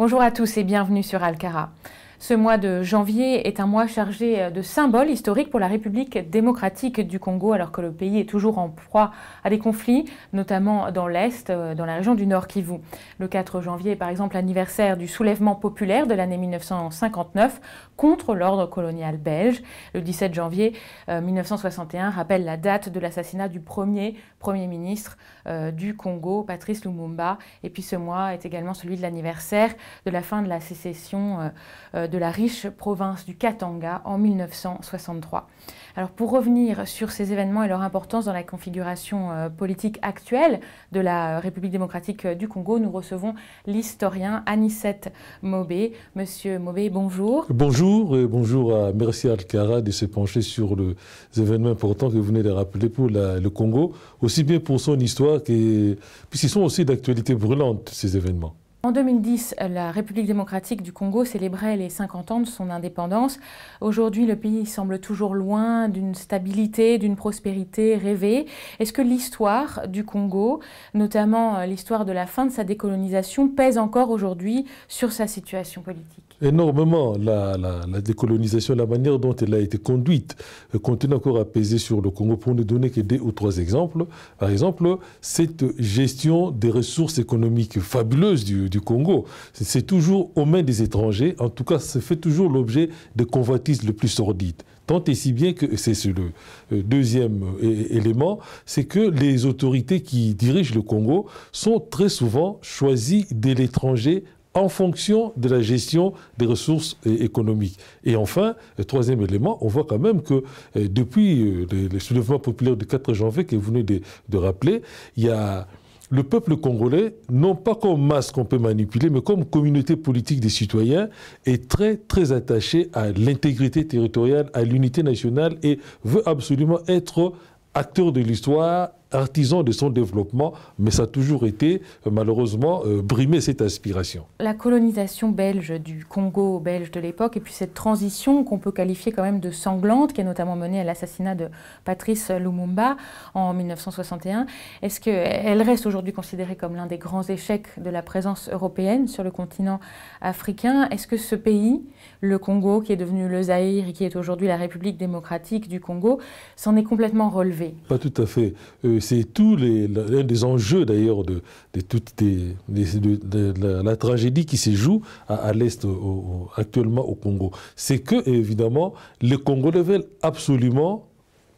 Bonjour à tous et bienvenue sur Alcara. Ce mois de janvier est un mois chargé euh, de symboles historiques pour la République démocratique du Congo, alors que le pays est toujours en proie à des conflits, notamment dans l'Est, euh, dans la région du Nord Kivu. Le 4 janvier est par exemple l'anniversaire du soulèvement populaire de l'année 1959 contre l'ordre colonial belge. Le 17 janvier 1961 euh, rappelle la date de l'assassinat du premier Premier ministre du Congo, Patrice Lumumba. Et puis ce mois est également celui de l'anniversaire de la fin de la sécession de la riche province du Katanga en 1963. Alors pour revenir sur ces événements et leur importance dans la configuration euh, politique actuelle de la euh, République démocratique euh, du Congo, nous recevons l'historien Anissette Mobé. Monsieur Mobé, bonjour. Bonjour et bonjour à Merci Alkara de se pencher sur les événements importants que vous venez de rappeler pour le Congo, aussi bien pour son histoire que puisqu'ils sont aussi d'actualité brûlante ces événements. En 2010, la République démocratique du Congo célébrait les 50 ans de son indépendance. Aujourd'hui, le pays semble toujours loin d'une stabilité, d'une prospérité rêvée. Est-ce que l'histoire du Congo, notamment euh, l'histoire de la fin de sa décolonisation, pèse encore aujourd'hui sur sa situation politique Énormément. La, décolonisation, la manière dont elle a été conduite, euh, continue encore à peser sur le Congo. Pour ne donner que deux ou trois exemples, par exemple, cette gestion des ressources économiques fabuleuses du du Congo. C'est toujours aux mains des étrangers, en tout cas, ça fait toujours l'objet de convoitises le plus sordides. Tant et si bien que, c'est le euh, deuxième euh, élément, c'est que les autorités qui dirigent le Congo sont très souvent choisies dès l'étranger en fonction de la gestion des ressources euh, économiques. Et enfin, troisième élément, on voit quand même que depuis le soulèvement populaire du 4 janvier que vous venez de, de rappeler, il y a le peuple congolais, non pas comme masse qu'on peut manipuler, mais comme communauté politique des citoyens, est très, très attaché à l'intégrité territoriale, à l'unité nationale et veut absolument être acteur de l'histoire, artisan de son développement, mais ça a toujours été euh, malheureusement euh, brimé cette aspiration. La colonisation belge du Congo belge de l'époque et puis cette transition qu'on peut qualifier quand même de sanglante, qui a notamment mené à l'assassinat de Patrice Lumumba en 1961, est-ce qu'elle reste aujourd'hui considérée comme l'un des grands échecs de la présence européenne sur le continent africain Est-ce que ce pays, le Congo, qui est devenu le Zaïre et qui est aujourd'hui la République démocratique du Congo, s'en est complètement relevé Pas tout à fait. Euh, c'est tout l'un des enjeux d'ailleurs de, de, toute la, tragédie qui se joue à, l'Est actuellement au Congo. C'est que, évidemment, les Congolais veulent absolument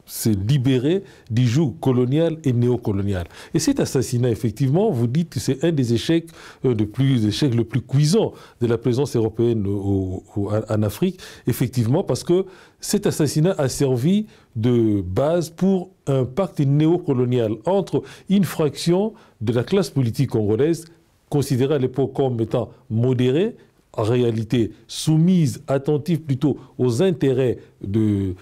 se libérer du joug colonial et néocolonial. Et cet assassinat, effectivement, vous dites que c'est un des échecs, euh, plus, échecs le plus cuisant de la présence européenne en Afrique, effectivement, parce que cet assassinat a servi de base pour un pacte néocolonial entre une fraction de la classe politique congolaise, considérée à l'époque comme étant modérée, en réalité soumise, attentive plutôt aux intérêts du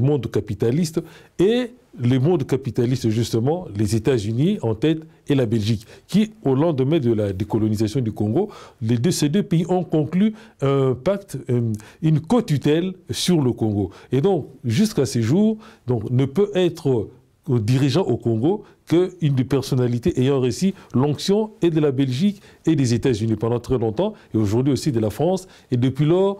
monde capitaliste et le monde capitaliste justement, les États-Unis en tête et la Belgique, qui au lendemain de la décolonisation du Congo, les deux, ces deux pays ont conclu un pacte, euh, une co-tutelle sur le Congo. Et donc jusqu'à ce jour, donc, ne peut être euh, dirigeant au Congo qu'une des personnalités ayant réussi l'onction et de la Belgique et des États-Unis pendant très longtemps, et aujourd'hui aussi de la France. Et depuis lors,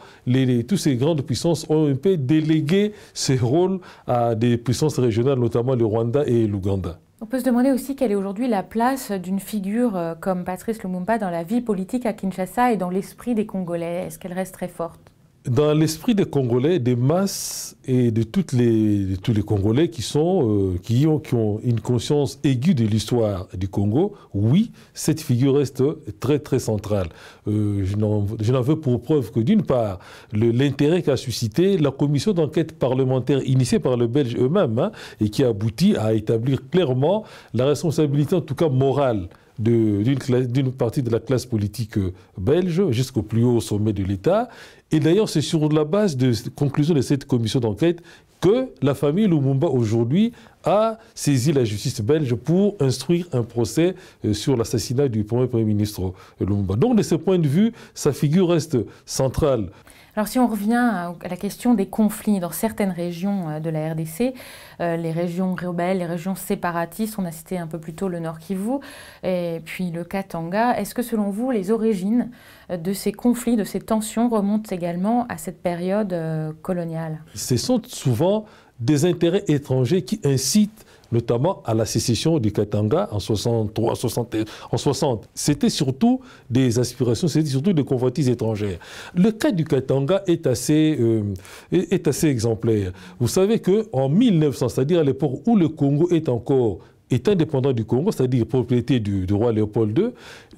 toutes ces grandes puissances ont un peu délégué ces rôles à des puissances régionales, notamment le Rwanda et l'Ouganda. On peut se demander aussi quelle est aujourd'hui la place d'une figure euh, comme Patrice Lumumba dans la vie politique à Kinshasa et dans l'esprit des Congolais. Est-ce qu'elle reste très forte dans l'esprit des Congolais, des masses et de, toutes les, tous les Congolais qui, sont, euh, qui, ont, qui ont une conscience aiguë de l'histoire du Congo, oui, cette figure reste très très centrale. Euh, je n'en veux pour preuve que d'une part, l'intérêt qu'a suscité la commission d'enquête parlementaire initiée par le Belge eux-mêmes hein, et qui a aboutit à établir clairement la responsabilité, en tout cas morale, d'une partie de la classe politique euh, belge jusqu'au plus haut sommet de l'État. Et d'ailleurs, c'est sur la base de conclusion de cette commission d'enquête que la famille Lumumba aujourd'hui a saisi la justice belge pour instruire un procès euh, sur l'assassinat du premier Premier ministre euh, Lumumba. Donc de ce point de vue, sa figure reste centrale. Alors si on revient à la question des conflits dans certaines régions euh, de la RDC, euh, les régions rebelles, les régions séparatistes, on a cité un peu plus tôt le Nord Kivu et puis le Katanga, est-ce que selon vous les origines euh, de ces conflits, de ces tensions remontent également à cette période coloniale Ce sont souvent des intérêts étrangers qui incitent notamment à la sécession du Katanga en 63, 60, en 60. C'était surtout des aspirations, c'était surtout des convoitises étrangères. Le cas du Katanga est assez, euh, est assez exemplaire. Vous savez qu'en 1900, c'est-à-dire à, l'époque où le Congo est encore est indépendant du Congo, c'est-à-dire propriété du, roi Léopold II,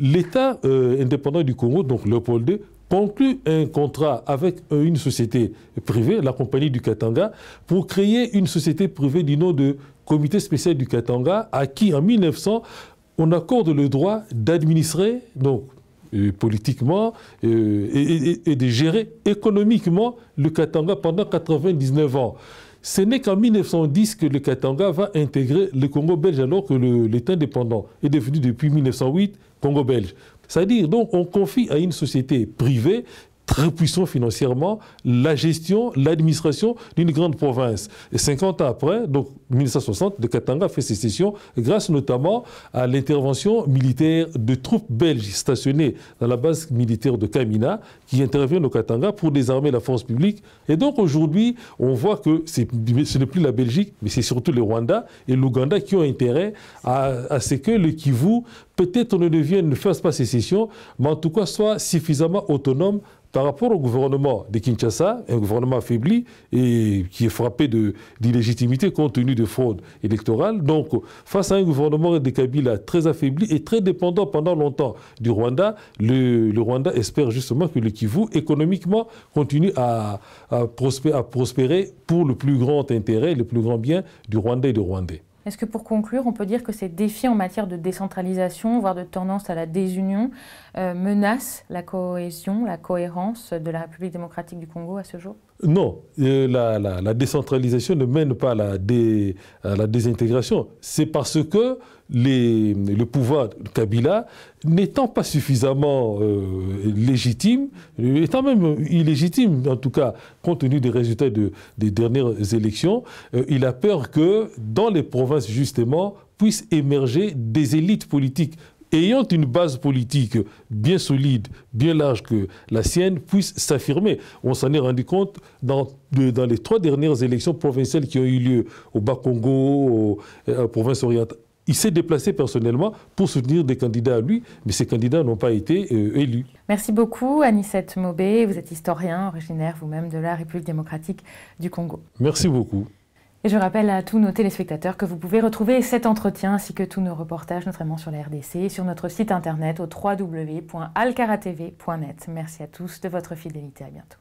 l'État euh, indépendant du Congo, donc Léopold II, conclut un contrat avec euh, une société privée, la compagnie du Katanga, pour créer une société privée du nom de Comité spécial du Katanga, à qui en 1900 on accorde le droit d'administrer, donc euh, politiquement, euh, et, et de gérer économiquement le Katanga pendant 99 ans. Ce n'est qu'en 1910 que le Katanga va intégrer le Congo belge alors que l'État indépendant est devenu depuis 1908 Congo belge. C'est-à-dire, donc, on confie à une société privée très puissant financièrement la gestion, l'administration d'une grande province. Et 50 ans après, donc 1960, le Katanga fait sécession grâce notamment à l'intervention militaire de troupes belges stationnées dans la base militaire de Kamina qui interviennent au Katanga pour désarmer la force publique. Et donc aujourd'hui, on voit que ce n'est plus la Belgique, mais c'est surtout le Rwanda et l'Ouganda qui ont intérêt à, à ce que le Kivu peut-être ne devienne, ne fasse pas sécession, mais en tout cas soit suffisamment autonome par rapport au gouvernement de Kinshasa, un gouvernement affaibli et qui est frappé d'illégitimité compte tenu de fraude électorale. Donc, face à un gouvernement de Kabila très affaibli et très dépendant pendant longtemps du Rwanda, le, Rwanda espère justement que le Kivu, économiquement, continue à, prospérer, à prospérer pour le plus grand intérêt, le plus grand bien du Rwanda et du Rwandais. Est-ce que pour conclure, on peut dire que ces défis en matière de décentralisation, voire de tendance à la désunion, euh, menacent la cohésion, la cohérence de la République démocratique du Congo à ce jour non, euh, la, décentralisation ne mène pas à la, désintégration. C'est parce que le pouvoir de Kabila, n'étant pas suffisamment euh, légitime, euh, étant même illégitime en tout cas, compte tenu des résultats des dernières élections, il a peur que dans les provinces justement puissent émerger des élites politiques ayant une base politique bien solide, bien large que la sienne, puisse s'affirmer. On s'en est rendu compte dans, les trois dernières élections provinciales qui ont eu lieu au Bas-Congo, euh, en province orientale. Il s'est déplacé personnellement pour soutenir des candidats à lui, mais ces candidats n'ont pas été euh, élus. Merci beaucoup, Anissette Mobé. Vous êtes historien, originaire vous-même de la République démocratique du Congo. Merci beaucoup. Et je rappelle à tous nos téléspectateurs que vous pouvez retrouver cet entretien ainsi que tous nos reportages, notamment sur la RDC, sur notre site internet au www.alcaratv.net. Merci à tous de votre fidélité. À bientôt.